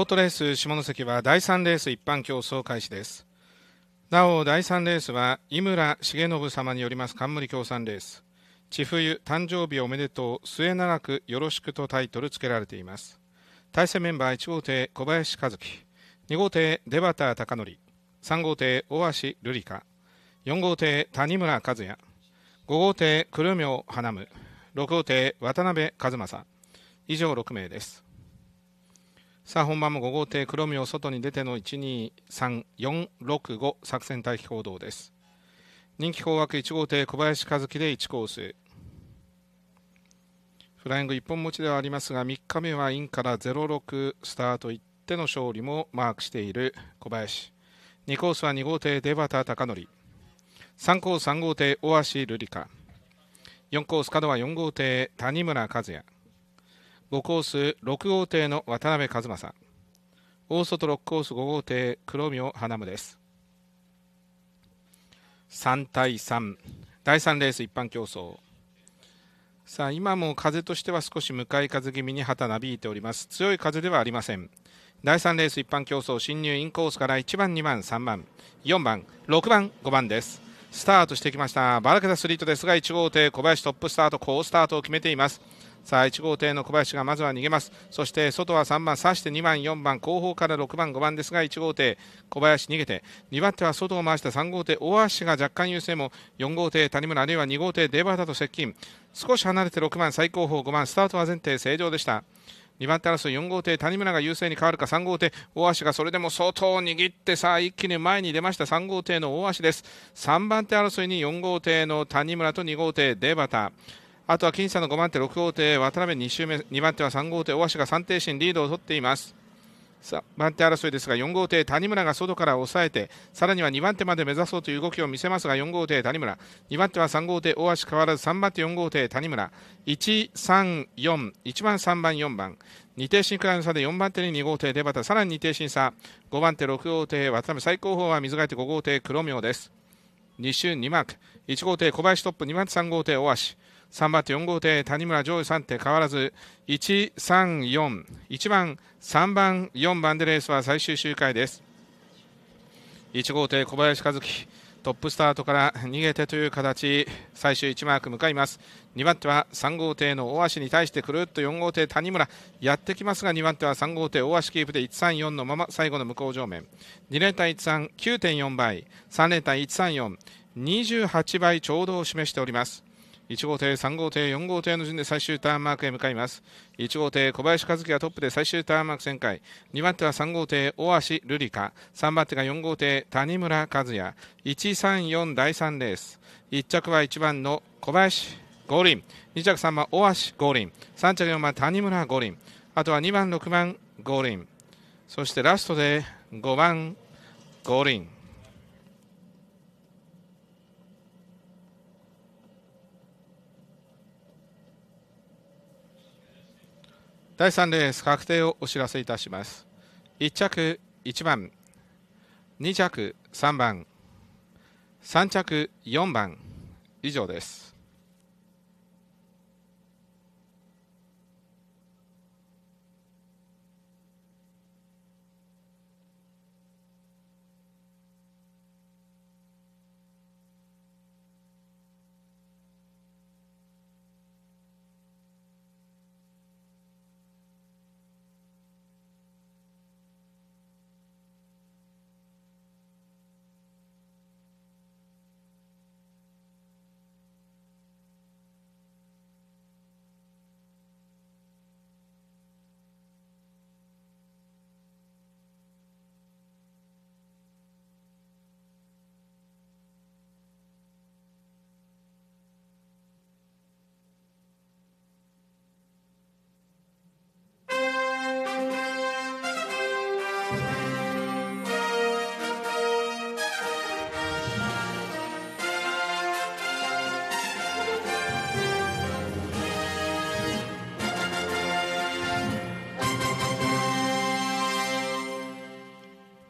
ボートレース下関は第3レース一般競争開始です。なお、第3レースは井村重信様によります冠協賛レース。千冬誕生日おめでとう末永くよろしくとタイトル付けられています。対戦メンバー1号艇小林和樹、2号艇出畑貴則、3号艇大橋瑠璃香、4号艇谷村和也、5号艇久留明花夢、6号艇渡辺和正、以上6名です。さあ本番も5号艇黒みを外に出ての123465作戦待機行動です人気工枠1号艇小林和樹で1コースフライング一本持ちではありますが3日目はインから06スタートいっての勝利もマークしている小林2コースは2号艇出端孝則3コース3号艇大橋瑠璃香4コース角は4号艇谷村和也5コース6号艇の渡辺和正大外6コース5号艇黒明花夢です3対3第3レース一般競争さあ今も風としては少し向かい風気味に旗なびいております強い風ではありません第3レース一般競争進入インコースから1番2番3番4番6番5番ですスタートしてきましたバラケタスリートですが1号艇小林トップスタート好スタートを決めていますさあ1号艇の小林がまずは逃げますそして外は3番刺して2番4番後方から6番5番ですが1号艇小林逃げて2番手は外を回した3号艇大橋が若干優勢も4号艇谷村あるいは2号艇デバータと接近少し離れて6番最高峰5番スタートは前提正常でした2番手争い4号艇谷村が優勢に変わるか3号艇大橋がそれでも相当握ってさあ一気に前に出ました3号艇の大橋です3番手争いに4号艇の谷村と2号艇デバタあとは僅差の5番手6号艇渡辺2周目2番手は3号艇大橋が3停身リードを取っています3番手争いですが4号艇谷村が外から抑えてさらには2番手まで目指そうという動きを見せますが4号艇谷村2番手は3号艇大橋変わらず3番手4号艇谷村1341番3番4番2停身くらいの差で4番手に2号艇出端さらに2停身差5番手6号艇渡辺最高峰は水替えて5号艇黒明です2周2マーク1号艇小林トップ2番手3号艇大橋3番手4号艇谷村上位3手変わらず1341番3番4番でレースは最終周回です1号艇小林和樹トップスタートから逃げてという形最終1マーク向かいます2番手は3号艇の大橋に対してくるっと4号艇谷村やってきますが2番手は3号艇大橋キープで134のまま最後の向こう上面2連単139.4倍3連単13428倍ちょうどを示しております1号艇、3号艇、4号艇の順で最終ターンマークへ向かいます。1号艇、小林和樹がトップで最終ターンマーク旋回。2番手は3号艇、大橋瑠璃香。3番手が4号艇、谷村和也。134第3レース。1着は1番の小林五輪。2着3番、大橋五輪。3着4番、谷村五輪。あとは2番、6番、五輪。そしてラストで5番、五輪。第3レース確定をお知らせいたします1着1番2着3番3着4番以上です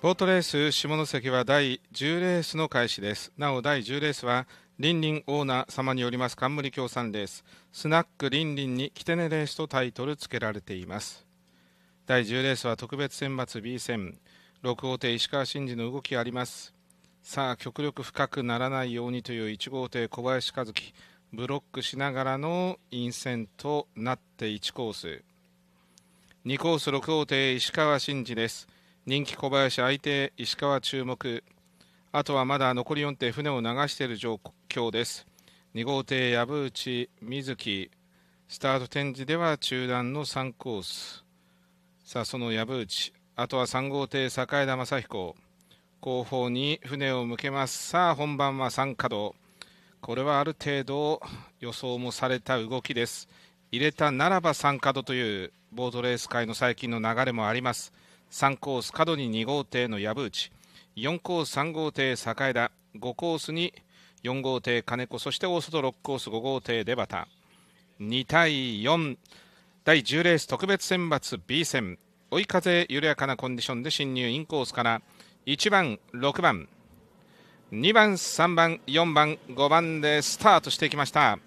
ボートレース下関は第10レースの開始ですなお第10レースはリンリンオーナー様によります冠協賛レーススナックリンリンに来てねレースとタイトル付けられています第10レースは特別選抜 B 戦6号艇石川真司の動きありますさあ極力深くならないようにという1号艇小林和樹ブロックしながらの陰線となって1コース2コース6号艇石川真司です人気小林相手石川注目あとはまだ残り4艇船を流している状況です2号艇藪内瑞希スタート展示では中段の3コースさあその藪内あとは3号艇栄田正彦後方に船を向けますさあ本番は3稼働これはある程度予想もされた動きです入れたならば3稼働というボートレース界の最近の流れもあります3コース角に2号艇の藪内4コース3号艇栄田5コースに4号艇金子そして大外6コース5号艇出端2対4第10レース特別選抜 B 戦追い風緩やかなコンディションで進入インコースから1番6番2番3番4番5番でスタートしていきました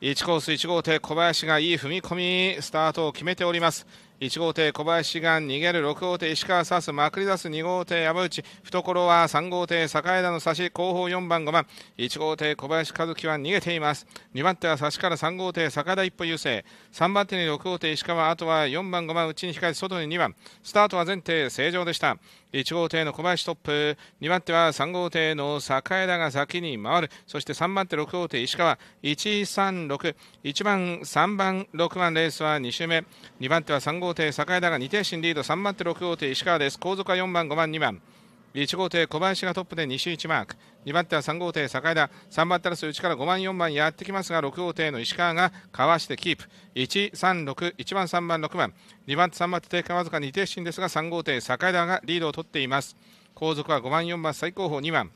1コース1号艇小林がいい踏み込みスタートを決めております1号艇小林が逃げる6号艇石川さすまくり出す2号艇山内懐は3号艇栄田の差し後方4番5番1号艇小林和樹は逃げています2番手は差しから3号艇栄田一歩優勢3番手に6号艇石川あとは4番5番内に控え外に2番スタートは前提正常でした1号艇の小林トップ2番手は3号艇の栄田が先に回るそして3番手6号艇石川1361番3番6番レースは2周目2番手は3号艇号艇栄田が2艇進リード3番手6号艇石川です後続は4番5番2番1号艇小林がトップで西1マーク2番手は3号艇栄田3番手争い内から5番4番やってきますが6号艇の石川がかわしてキープ1361番3番6番2番手3番手定価わずか2艇身ですが3号艇栄田がリードを取っています後続は5番4番最高峰2番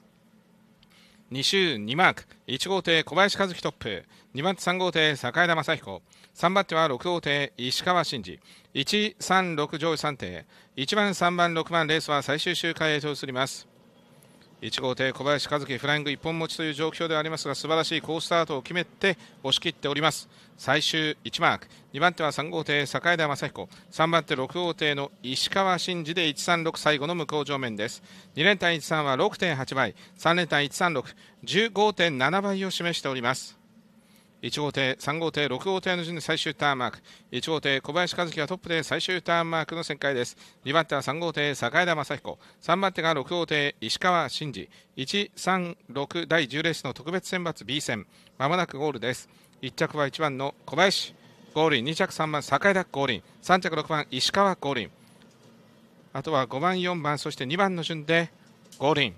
2周2マーク1号艇小林和樹トップ2番手3号艇坂田正彦3番手は6号艇石川真司136上位3艇1番3番6番レースは最終周回へと移ります1号艇小林和樹フライング一本持ちという状況ではありますが素晴らしい好スタートを決めて押し切っております最終1マーク2番手は3号艇坂田雅彦3番手6号艇の石川真司で136最後の向こう上面です2連単13は6.8倍3連単1361 5.7倍を示しております1号艇、3号艇、6号艇の順で最終ターンマーク1号艇、小林和樹がトップで最終ターンマークの旋回です2番手は3号艇、坂枝雅彦3番手が6号艇、石川真司136第10レースの特別選抜 B 戦まもなくゴールです1着は1番の小林ゴールイン2着3番坂枝ゴールイン3着6番石川ゴールインあとは5番4番そして2番の順でゴールイン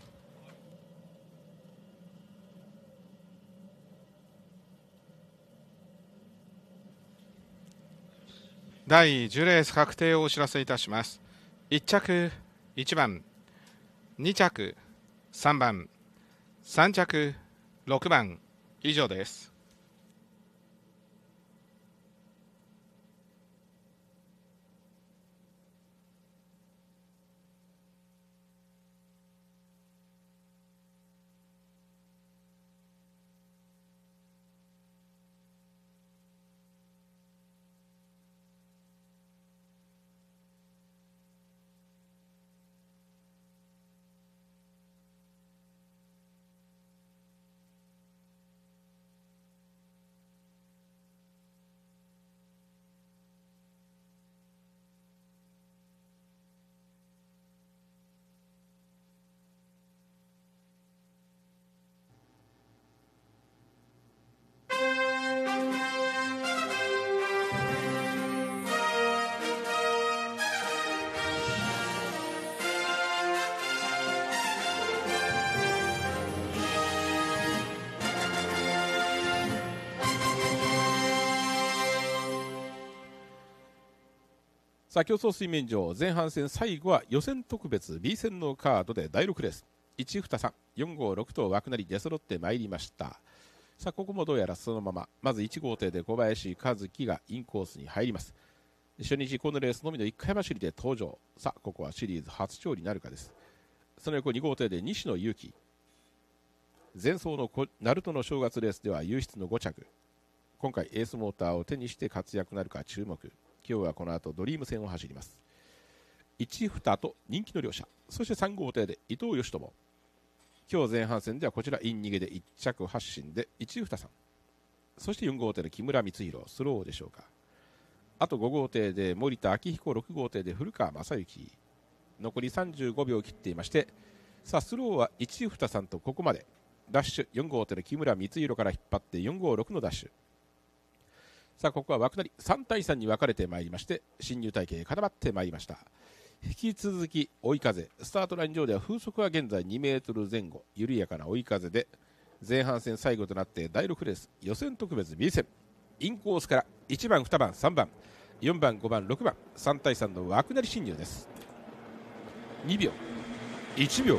第10レース確定をお知らせいたします1着1番2着3番3着6番以上ですさあ競争水面上前半戦最後は予選特別 B 戦のカードで第6レース123456と枠なり出揃ってまいりましたさあここもどうやらそのまままず1号艇で小林和樹がインコースに入ります初日このレースのみの1回走りで登場さあここはシリーズ初勝利なるかですその横2号艇で西野勇輝前走の鳴門の正月レースでは唯一の5着今回エースモーターを手にして活躍なるか注目今日はこの後ドリーム戦を走ります1二と人気の両者そして3号艇で伊藤義友今日前半戦ではこちらイン逃げで1着発進で1二さんそして4号艇の木村光弘スローでしょうかあと5号艇で森田明彦6号艇で古川正幸残り35秒を切っていましてさあスローは1二さんとここまでダッシュ4号艇の木村光弘から引っ張って456のダッシュさあここは枠なり3対3に分かれてまいりまして進入体系固まってまいりました引き続き追い風スタートライン上では風速は現在2メートル前後緩やかな追い風で前半戦最後となって第6レース予選特別 B 戦インコースから1番2番3番4番5番6番3対3の枠なり進入です2秒1秒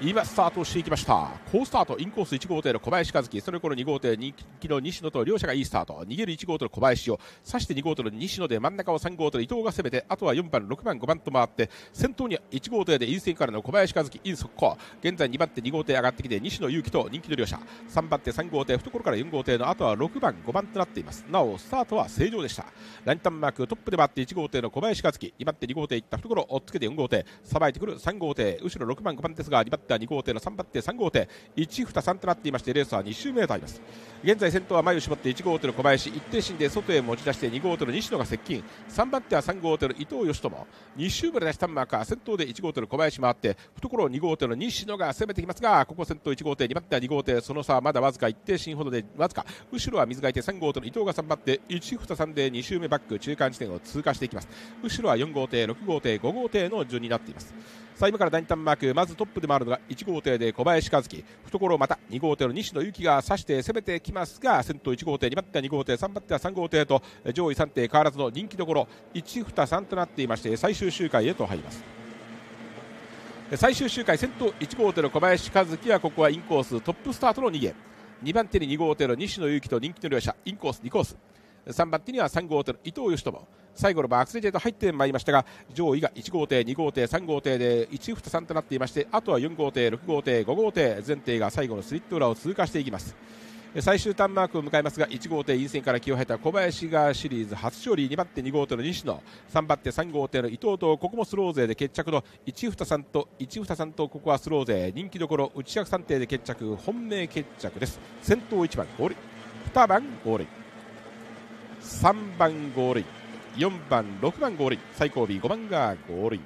今スタートしていきました好スタートインコース1号艇の小林和樹それから2号艇人気の西野と両者がいいスタート逃げる1号艇の小林を刺して2号艇の西野で真ん中を3号艇の伊藤が攻めてあとは4番6番5番と回って先頭に1号艇で陰線からの小林和樹陰ン速攻現在2番手2号艇上がってきて西野勇輝と人気の両者3番手3号艇懐から4号艇のあとは6番5番となっていますなおスタートは正常でしたランタンマークトップで回って1号艇の小林和樹2番手2号艇いったところ追っつけて4号艇さばいてくる3号艇後ろ6番5番ですが2番手ッター2号艇の3番手3号艇1、2、3となっていましてレースは2周目でとあります現在先頭は前を絞って1号手の小林一定進で外へ持ち出して2号手の西野が接近3番手は3号手の伊藤義友2周まで出したマーカー先頭で1号手の小林回って懐2号手の西野が攻めてきますがここ先頭1号手2番手は2号手その差はまだわずか一定進ほどでわずか後ろは水がいて3号手の伊藤が3番手1 2、3で2周目バック中間地点を通過していきます後ろは4号艇6号艇5号艇の順になっています最後から第2ターンマークまずトップで回るのが1号艇で小林和樹懐また2号艇の西野由紀が指して攻めてきますますが先頭1号艇2番手は2号艇3番手は3号艇と上位3艇変わらずの人気どころ1、2、3となっていまして最終周回へと入ります。最終周回先頭1号艇の小林和樹はここはインコーストップスタートの逃げ2番手に2号艇の西野勇輝と人気の両者インコース2コース3番手には3号艇の伊藤義友最後のバックスレジェと入ってまいりましたが上位が1号艇、2号艇、3号艇で1、2、3となっていましてあとは4号艇、6号艇、5号艇全艇が最後のスリット裏を通過していきます。最終ターンマークを迎えますが1号艇陰線から気を入った小林がシリーズ初勝利2番手2号艇の西野3番手3号艇の伊藤とここもスロー勢で決着の一二さんと一二さんとここはスロー勢人気どころ内役算定で決着本命決着です先頭1番ゴール2番ゴール3番ゴール4番6番ゴール最後尾5番がゴール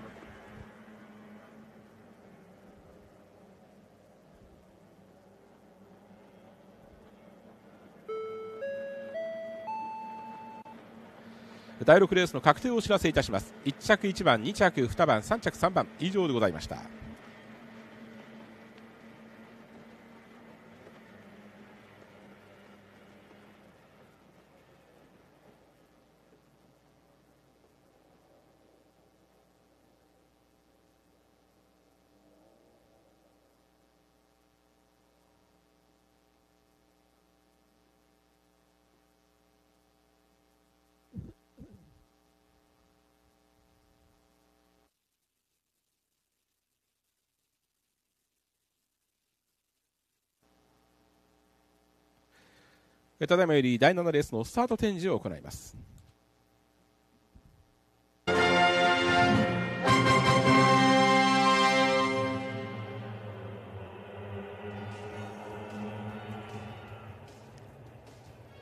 第6レースの確定をお知らせいたします1着1番2着2番3着3番以上でございましたただいまより第7レースのスタート展示を行います。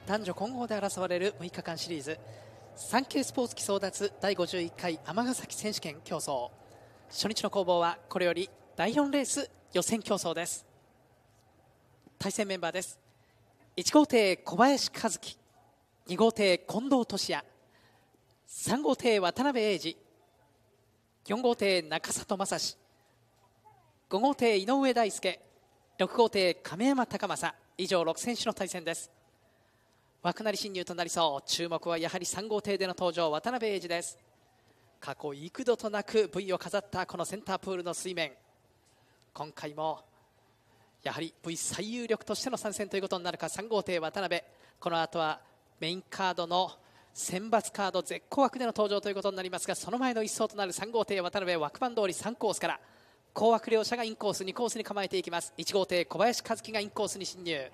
男女混合で争われる6日間シリーズ産経スポーツ競奪第51回尼崎選手権競争初日の攻防はこれより第4レース予選競争です対戦メンバーです1号艇小林和樹2号艇近藤俊也3号艇渡辺英二4号艇中里正史5号艇井上大輔6号艇亀山隆正以上6選手の対戦です枠なり進入となりそう注目はやはり3号艇での登場渡辺英二です過去幾度となく V を飾ったこのセンタープールの水面今回もやはり V 最有力としての参戦ということになるか3号艇渡辺この後はメインカードの選抜カード絶好枠での登場ということになりますがその前の1走となる3号艇渡辺枠番通り3コースから高枠両者がインコース2コースに構えていきます1号艇小林和樹がインコースに進入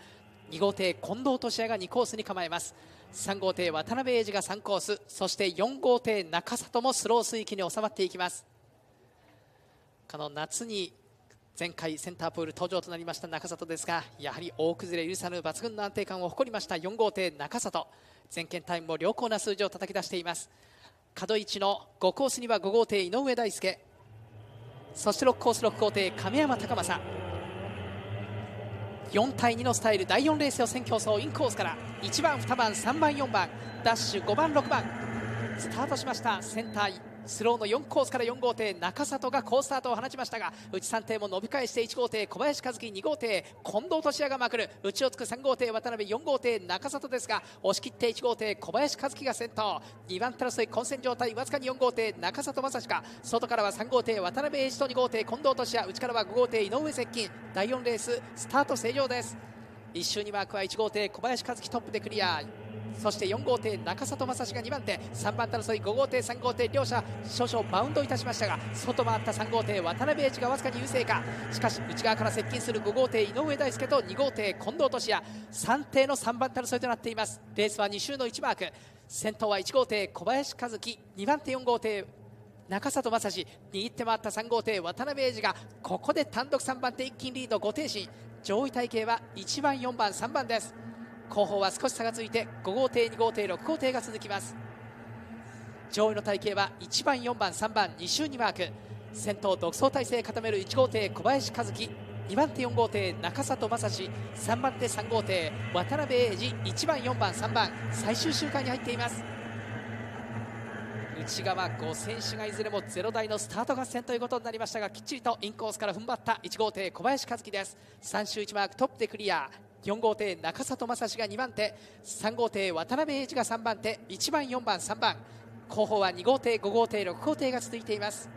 2号艇近藤俊哉が2コースに構えます3号艇渡辺英二が3コースそして4号艇中里もスロー水域に収まっていきますこの夏に前回センタープール登場となりました中里ですがやはり大崩れ許さぬ抜群の安定感を誇りました4号艇中里全県タイムも良好な数字を叩き出しています角市の5コースには5号艇井上大輔そして6コース6号艇亀山隆政4対2のスタイル第4レース予選競争インコースから1番2番3番4番ダッシュ5番6番スタートしましたセンタースローの4コースから4号艇中里が好スタートを放ちましたが内3艇も伸び返して1号艇小林和樹2号艇近藤俊哉がまくる内をつく3号艇渡辺4号艇中里ですが押し切って1号艇小林和樹が先頭2番手争い混戦状態わずかに4号艇中里正史か外からは3号艇渡辺英二と2号艇近藤俊哉内からは5号艇井上接近第4レーススタート正常です1周2クは1号艇小林和樹トップでクリアそして4号艇中里正が2番手3番手争い5号艇3号艇両者少々バウンドいたしましたが外回った3号艇渡辺英二がわずかに優勢かしかし内側から接近する5号艇井上大輔と2号艇近藤俊也3艇の3番手争いとなっていますレースは2周の1マーク先頭は1号艇小林和樹2番手4号艇中里正史握って回った3号艇渡辺英二がここで単独3番手一気にリード5点進上位体系は1番4番3番です後方は少し差がついて5号艇2号艇6号艇が続きます上位の体系は1番4番3番2周にマーク先頭独走体制固める1号艇小林和樹2番手4号艇中里正史3番手3号艇渡辺英二1番4番3番最終周回に入っています内側5選手がいずれも0台のスタート合戦ということになりましたがきっちりとインコースから踏ん張った1号艇小林和樹です3周1マークトップでクリア4号艇中里正史が2番手3号艇渡辺英二が3番手1番4番3番後方は2号艇5号艇6号艇が続いています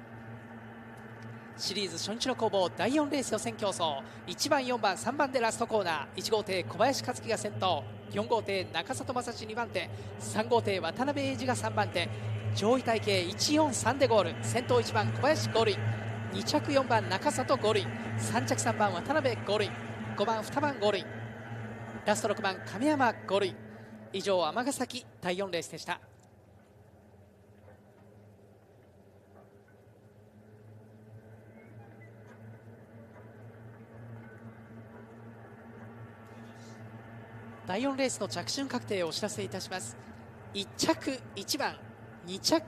シリーズ初日の攻防第4レース予選競争1番4番3番でラストコーナー1号艇小林克樹が先頭4号艇中里正史2番手3号艇渡辺英二が3番手上位体系143でゴール先頭1番小林ゴールイン2着4番中里ゴールイン3着3番渡辺ゴールイン5番2番ゴールインラスト6番亀山ゴールイン以上尼崎第4レースでした第4レースの着順確定をお知らせいたします1着1番2着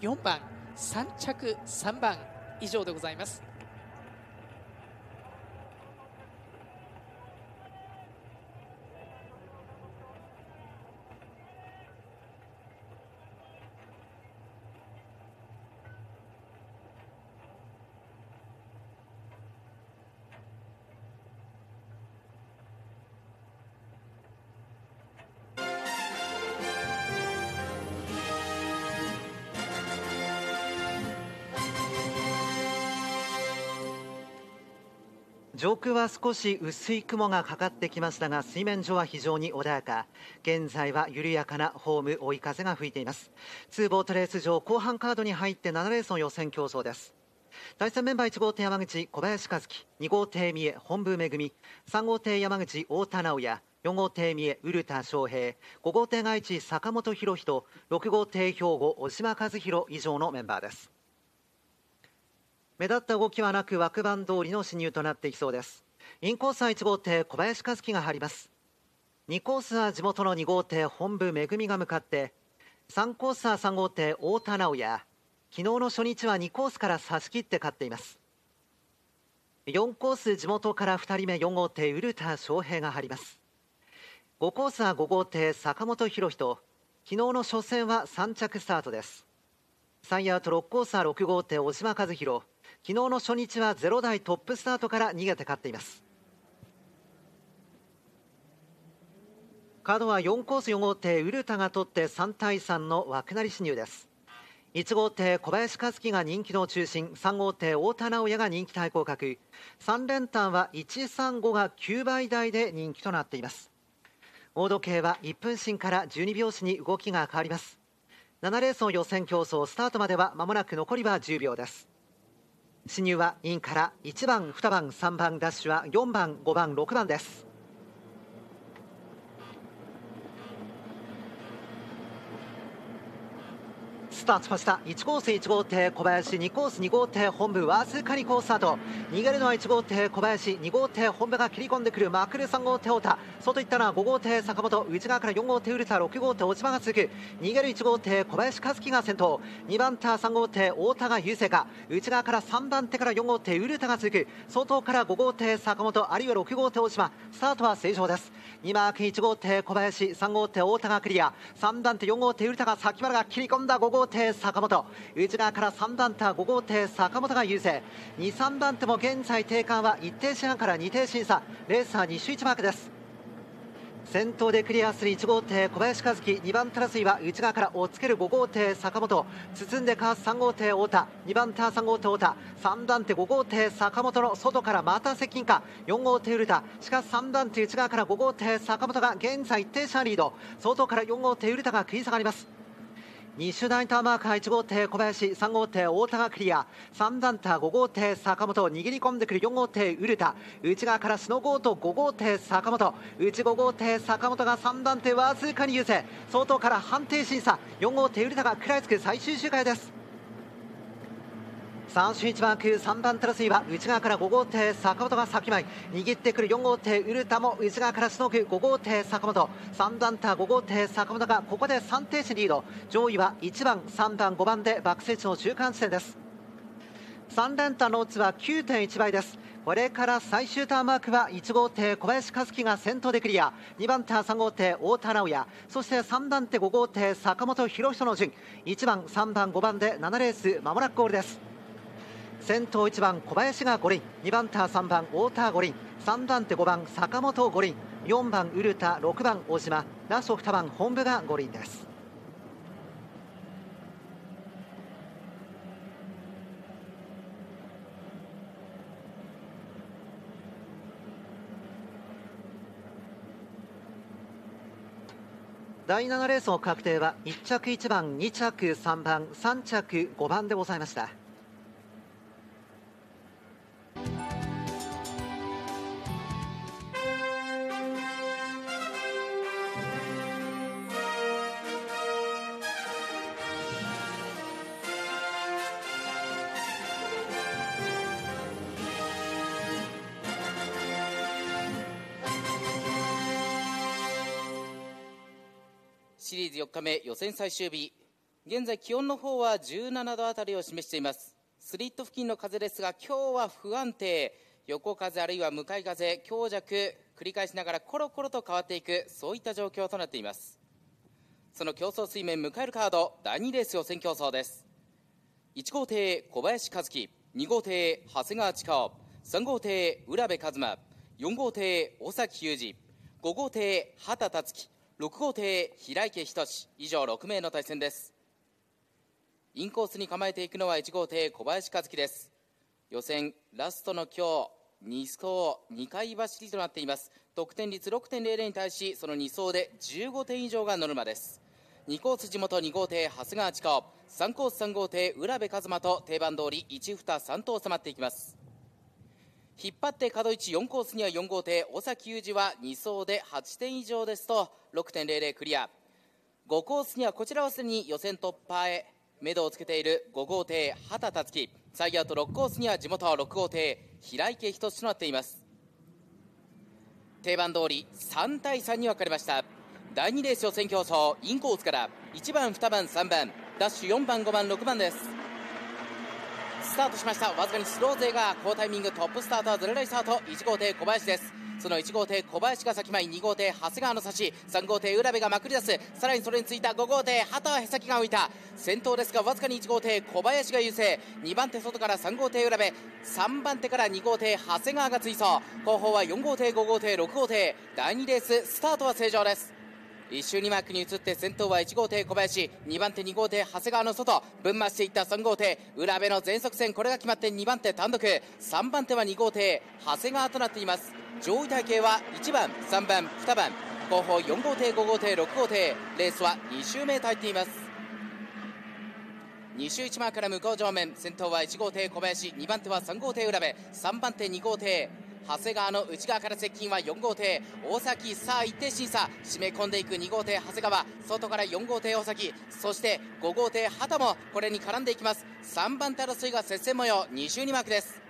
4番3着3番以上でございます上空は少し薄い雲がかかってきましたが水面上は非常に穏やか現在は緩やかなホーム追い風が吹いています2ーボートレース場後半カードに入って7レースの予選競争です第3メンバー1号艇山口小林和樹2号艇三重本部恵み3号艇山口太田直也4号艇三重ウルタ翔平5号艇愛知坂本博人6号艇兵庫小島和弘以上のメンバーです目立った動きはなく枠番通りの進入となっていきそうですインコースは1号艇小林和樹が入ります2コースは地元の2号艇本部恵が向かって3コースは3号艇太田直也昨日の初日は2コースから差し切って勝っています4コース地元から2人目4号艇ウ田翔平が入ります5コースは5号艇坂本博人昨日の初戦は3着スタートです3アウト6コースは6号艇小島和弘昨日の初日はゼロ台トップスタートから逃げて勝っていますカードは4コース4号艇ウルタが取って3対3の枠成進入です1号艇小林和樹が人気の中心3号艇太田直也が人気対抗格3連単は135が9倍台で人気となっています大時計は1分進から12秒子に動きが変わります7レースの予選競争スタートまでは間もなく残りは10秒です進入はインから1番2番3番ダッシュは4番5番6番ですスタートしました1コース1号艇小林2コース2号艇本部わずかにコーススタート逃げるのは1号艇小林2号艇本部が切り込んでくるまくる3号艇太田外行ったのは5号艇坂本内側から4号艇ウルタ6号艇落ち葉が続く逃げる1号艇小林和樹が先頭2番手3号艇太田が優勢か内側から3番手から4号艇ウルタが続く外から5号艇坂本あるいは6号艇落島スタートは正常です2マーク1号艇小林3号艇太田がクリア3番手4号艇ウルタが先丸が切り込んだ5号艇艇坂本内側から3番手5号艇坂本が優勢2、3番手も現在定冠は1停止半から2艇審査レースは2周1マークです先頭でクリアする1号艇小林和樹2番手争いは内側から押っつける5号艇坂本包んでかわす3号艇太田2番手は3号艇太田3番手5号艇坂本の外からまた接近か4号艇ウ田しかし3番手内側から5号艇坂本が現在1点差リード外から4号艇ウ田が食い下がります2周台ターンマーク1号艇小林3号艇太田がクリア3番手5号艇坂本握り込んでくる4号艇ウ田内側からしノゴーと5号艇坂本内5号艇坂本が3番手わずかに優勢相当から判定審査4号艇ウ田が食らいつく最終周回です三振一番9、3番テラスイは内側から5号艇、坂本が先前握ってくる4号艇、ウルタも内側からしのぐ5号艇、坂本3番ター5号艇、坂本がここで3停止リード上位は1番、3番、5番でバックスイッチの中間地点です3連単のオッズは9.1倍ですこれから最終ターンマークは1号艇小林和樹が先頭でクリア2番手3号艇太田直也そして3番手5号艇坂本博人の順1番3番5番で7レースまもなくゴールです先頭1番小林が5輪2番手3番太田5輪3番手5番坂本5輪4番ウ田6番大島ラスト2番本部が5輪です第7レースの確定は1着1番2着3番3着5番でございました。日目予選最終日現在気温の方は17度あたりを示していますスリット付近の風ですが今日は不安定横風あるいは向かい風強弱繰り返しながらコロコロと変わっていくそういった状況となっていますその競争水面迎えるカード第2レース予選競争です1号艇小林和樹2号艇長谷川千佳3号艇浦部和馬4号艇尾崎裕二5号艇畑辰樹6号艇平池仁以上6名の対戦ですインコースに構えていくのは1号艇小林和樹です予選ラストの今日2走2回走りとなっています得点率6.00に対しその2走で15点以上がノルマです2コース地元2号艇長谷川千佳3コース3号艇浦部和馬と定番通り1二3頭収まっていきます引っ張って角位置4コースには4号艇尾崎裕二は2走で8点以上ですと6.00クリア5コースにはこちらはすでに予選突破へ目処をつけている5号艇畑辰樹最後あと6コースには地元6号艇平池仁となっています定番通り3対3に分かれました第2レース予選競争インコースから1番2番3番ダッシュ4番5番6番ですスタートしましたわずかにスロー勢が好タイミングトップスタートはずれないスタート1号艇小林ですその1号艇小林が先前2号艇長谷川の差し3号艇浦部がまくり出すさらにそれについた5号艇畑へさきが浮いた先頭ですがわずかに1号艇小林が優勢2番手外から3号艇浦部3番手から2号艇長谷川が追走後方は4号艇5号艇6号艇第2レーススタートは正常です1周2幕に移って先頭は1号艇小林2番手2号艇長谷川の外分増していった3号艇浦部の全速戦これが決まって2番手単独3番手は2号艇長谷川となっています上位体系は1番3番2番後方4号艇5号艇6号艇レースは2周目へと入っています2周1クから向こう上面先頭は1号艇小林2番手は3号艇浦部3番手2号艇長谷川の内側から接近は4号艇大崎さあ一定審査締め込んでいく2号艇長谷川外から4号艇大崎そして5号艇畑もこれに絡んでいきます3番手争いが接戦模様2周にマークです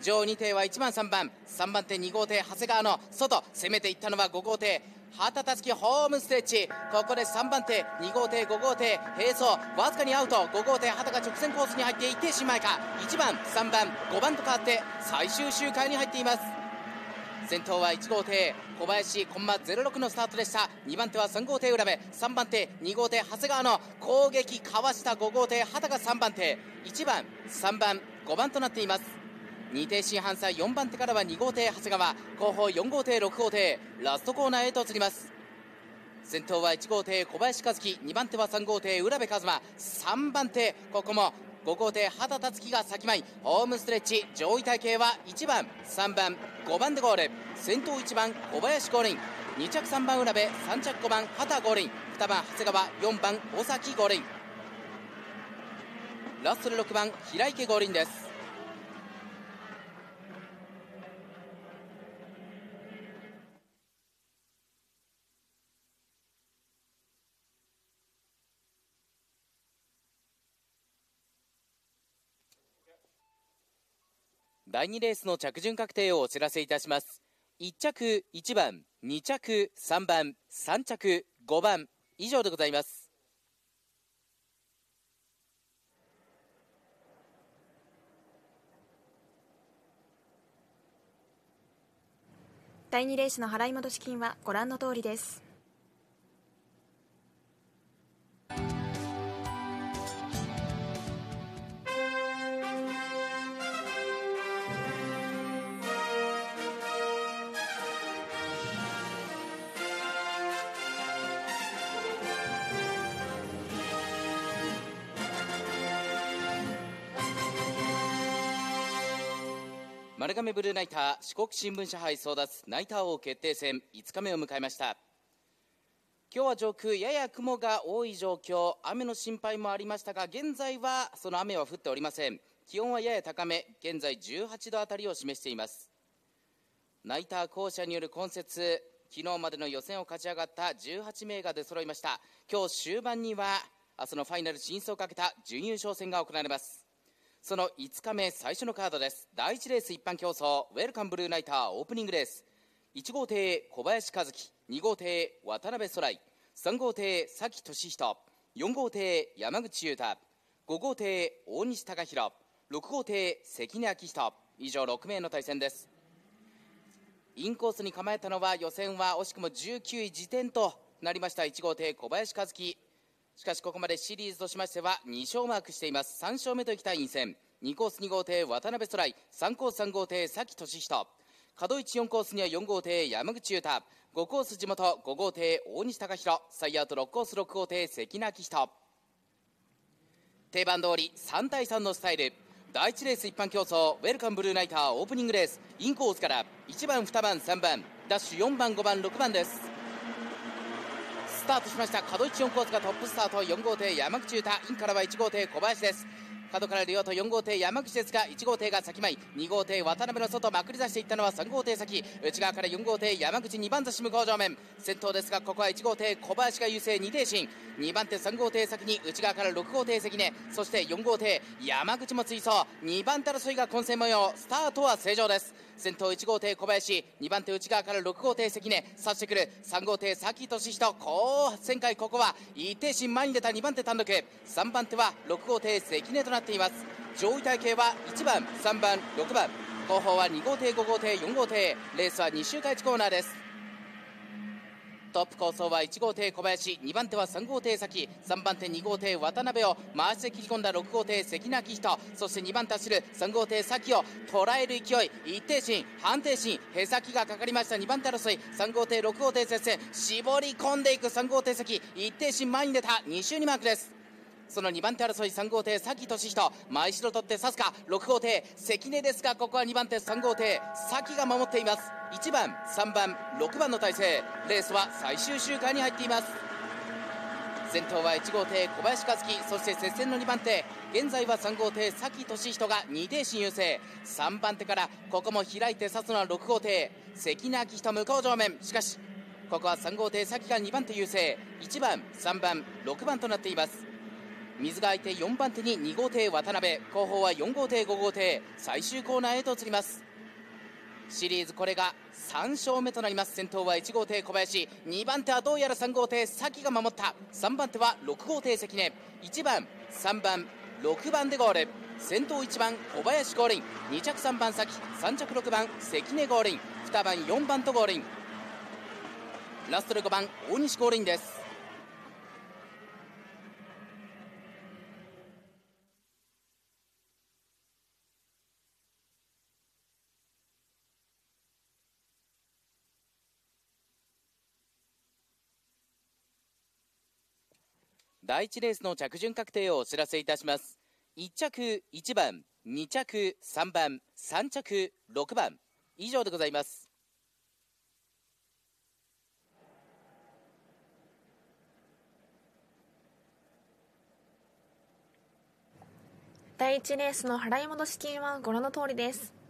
上2艇は1番3番3番手2号艇長谷川の外攻めていったのは5号艇畑たすきホームステッチここで3番手2号艇5号艇並走わずかにアウト5号艇畑が直線コースに入って一定し前か1番3番5番と変わって最終周回に入っています先頭は1号艇小林コンマ06のスタートでした2番手は3号艇浦部3番手2号艇長谷川の攻撃かわした5号艇畑が3番手1番3番5番となっています2艇審判差4番手からは2号艇長谷川後方4号艇6号艇ラストコーナーへと移ります先頭は1号艇小林和樹2番手は3号艇浦部一馬3番手ここも5号艇畑達樹が先前ホームストレッチ上位体系は1番3番5番でゴール先頭1番小林五輪2着3番浦部3着5番畑五輪2番長谷川4番尾崎五輪ラットル6番平池五輪です第2レースの着順確定をお知らせいたします。1着1番、2着3番、3着5番、以上でございます。第2レースの払い戻し金はご覧の通りです。丸亀ブルーナイター四国新聞社杯争奪ナイター王決定戦5日目を迎えました今日は上空やや雲が多い状況雨の心配もありましたが現在はその雨は降っておりません気温はやや高め現在18度あたりを示していますナイター校舎による今節昨日までの予選を勝ち上がった18名が出揃いました今日終盤には明日のファイナル進出をかけた準優勝戦が行われますその5日目最初のカードです第1レース一般競争ウェルカムブルーナイターオープニングレース1号艇小林和樹2号艇渡辺空井3号艇佐紀俊人4号艇山口裕太5号艇大西貴弘6号艇関根明人以上6名の対戦ですインコースに構えたのは予選は惜しくも19位時点となりました1号艇小林和樹しかしここまでシリーズとしましては2勝マークしています3勝目といきたい2戦2コース2号艇渡辺空井3コース3号艇崎俊人角市4コースには4号艇山口裕太5コース地元5号艇大西隆弘サイアウト6コース6号艇関根明人定番通り3対3のスタイル第1レース一般競争ウェルカムブルーナイターオープニングレースインコースから1番2番3番ダッシュ4番5番6番ですスタートしました角一4コースがトップスタート4号艇山口太インからは1号艇小林です角から両と4号艇山口ですが1号艇が先前2号艇渡辺の外まくり出していったのは3号艇先内側から4号艇山口2番差し向こう上面先頭ですがここは1号艇小林が優勢2艇進2番手3号艇先に内側から6号艇関根そして4号艇山口も追走2番手争いが混戦模様スタートは正常です先頭1号艇小林2番手内側から6号艇関根刺してくる3号艇崎俊人好旋回ここは一定心前に出た2番手単独3番手は6号艇関根となっています上位体系は1番3番6番後方は2号艇5号艇4号艇レースは2周回1コーナーですトップ構想は1号艇小林2番手は3号艇先3番手2号艇渡辺を回して切り込んだ6号艇関根明人そして2番手走る3号艇先を捉える勢い一定心反定心へさきがかかりました2番手争い3号艇6号艇接戦絞り込んでいく3号艇先一定心前に出た2周にマークですその2番手争い3号艇佐木俊人前後取って刺すか6号艇関根ですがここは2番手3号艇佐木が守っています1番3番6番の体制レースは最終周回に入っています先頭は1号艇小林和樹そして接戦の2番手現在は3号艇佐木俊人が2艇進優勢3番手からここも開いて刺すのは6号艇関根昭人向こう面しかしここは3号艇佐木が2番手優勢1番3番6番となっています水が空いて4番手に2号艇渡辺後方は4号艇5号艇最終コーナーへと移りますシリーズこれが3勝目となります先頭は1号艇小林2番手はどうやら3号艇先が守った3番手は6号艇関根1番3番6番でゴール先頭1番小林ゴールイン2着3番先3着6番関根ゴールイン2番4番とゴールインラストで5番大西ゴールインです第一レースの着順確定をお知らせいたします。1着1番、2着3番、3着6番。以上でございます。第1レースの払い戻し金はご覧の通りです。